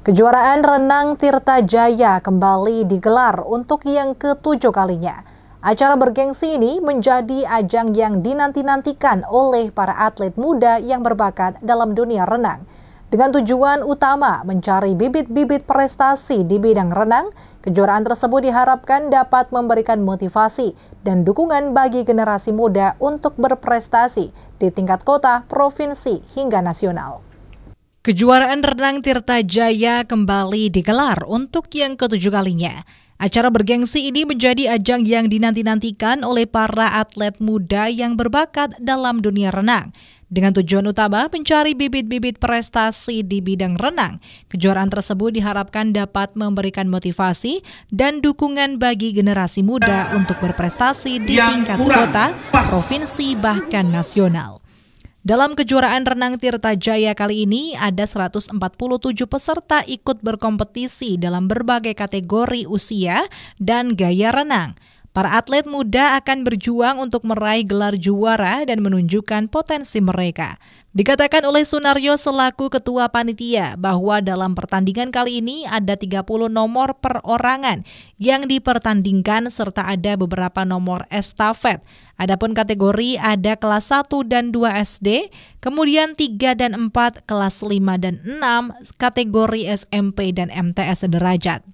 Kejuaraan renang Tirta Jaya kembali digelar untuk yang ketujuh kalinya. Acara bergengsi ini menjadi ajang yang dinanti-nantikan oleh para atlet muda yang berbakat dalam dunia renang. Dengan tujuan utama mencari bibit-bibit prestasi di bidang renang, kejuaraan tersebut diharapkan dapat memberikan motivasi dan dukungan bagi generasi muda untuk berprestasi di tingkat kota, provinsi, hingga nasional. Kejuaraan renang Tirta Jaya kembali digelar untuk yang ketujuh kalinya. Acara bergengsi ini menjadi ajang yang dinanti-nantikan oleh para atlet muda yang berbakat dalam dunia renang. Dengan tujuan utama mencari bibit-bibit prestasi di bidang renang, kejuaraan tersebut diharapkan dapat memberikan motivasi dan dukungan bagi generasi muda untuk berprestasi di tingkat kota, provinsi, bahkan nasional. Dalam kejuaraan renang Tirta Jaya kali ini, ada 147 peserta ikut berkompetisi dalam berbagai kategori usia dan gaya renang. Para atlet muda akan berjuang untuk meraih gelar juara dan menunjukkan potensi mereka. Dikatakan oleh Sunaryo selaku ketua panitia bahwa dalam pertandingan kali ini ada 30 nomor perorangan yang dipertandingkan serta ada beberapa nomor estafet. Adapun kategori ada kelas 1 dan 2 SD, kemudian 3 dan 4, kelas 5 dan 6, kategori SMP dan MTS derajat.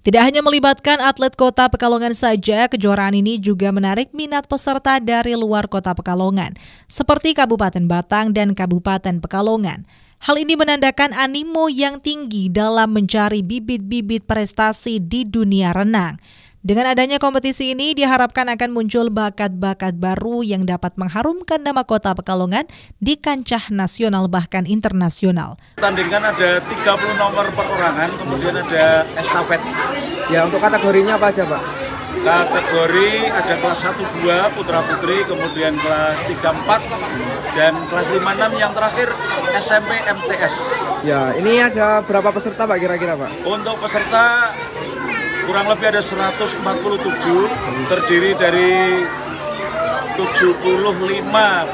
Tidak hanya melibatkan atlet kota Pekalongan saja, kejuaraan ini juga menarik minat peserta dari luar kota Pekalongan, seperti Kabupaten Batang dan Kabupaten Pekalongan. Hal ini menandakan animo yang tinggi dalam mencari bibit-bibit prestasi di dunia renang. Dengan adanya kompetisi ini diharapkan akan muncul bakat-bakat baru yang dapat mengharumkan nama kota Pekalongan di kancah nasional bahkan internasional. Tandingan ada 30 nomor perorangan, kemudian ada estafet. Ya untuk kategorinya apa aja Pak? Kategori ada kelas 1 2 putra putri, kemudian kelas 3 4 dan kelas 5 6 yang terakhir SMP MTS. Ya, ini ada berapa peserta Pak kira-kira Pak? Untuk peserta kurang lebih ada 147 terdiri dari 75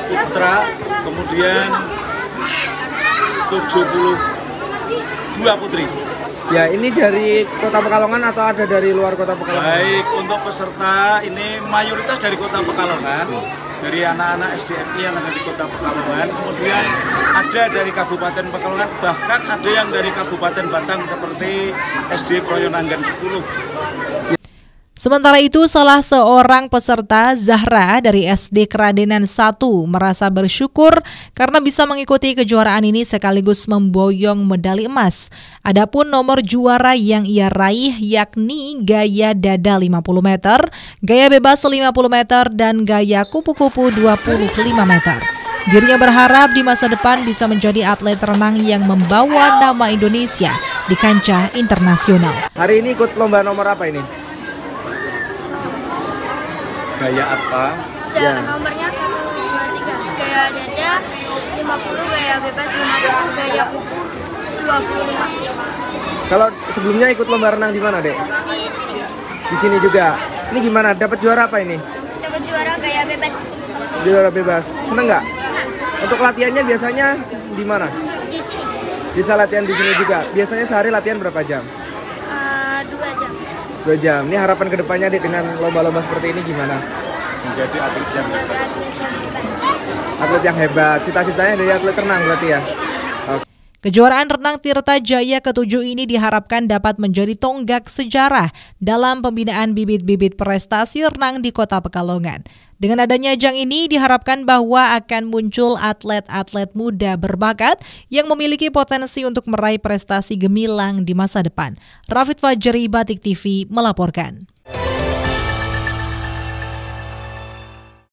putra kemudian 72 putri Ya ini dari kota Pekalongan atau ada dari luar kota Pekalongan? Baik, untuk peserta ini mayoritas dari kota Pekalongan dari anak-anak SDMI yang ada di Kota Pekalongan, kemudian ada dari Kabupaten Pekalongan, bahkan ada yang dari Kabupaten Batang seperti SD Proyonanggan 10. Sementara itu, salah seorang peserta, Zahra dari SD Keradenan 1, merasa bersyukur karena bisa mengikuti kejuaraan ini sekaligus memboyong medali emas. Adapun nomor juara yang ia raih yakni gaya dada 50 meter, gaya bebas 50 meter, dan gaya kupu-kupu 25 meter. Dirinya berharap di masa depan bisa menjadi atlet renang yang membawa nama Indonesia di kancah internasional. Hari ini ikut lomba nomor apa ini? gaya apa? Ya, nomornya 123. Gaya dada 50, gaya bebas 50, gaya kuku 25. Kalau sebelumnya ikut lomba renang di mana, Dek? Di sini. Di sini juga. Ini gimana? Dapat juara apa ini? Dapat juara gaya bebas. Juara bebas. Seneng nggak? Iya. Untuk latihannya biasanya di mana? Di sini. Bisa latihan di sini juga. Biasanya sehari latihan berapa jam? dua jam ini harapan kedepannya adik dengan lomba-lomba seperti ini gimana menjadi atlet yang hebat atlet yang hebat cita-citanya dari atlet renang berarti ya Kejuaraan renang Tirta Jaya ke ketujuh ini diharapkan dapat menjadi tonggak sejarah dalam pembinaan bibit-bibit prestasi renang di Kota Pekalongan. Dengan adanya ajang ini diharapkan bahwa akan muncul atlet-atlet muda berbakat yang memiliki potensi untuk meraih prestasi gemilang di masa depan. Rafid Fajri Batik TV melaporkan.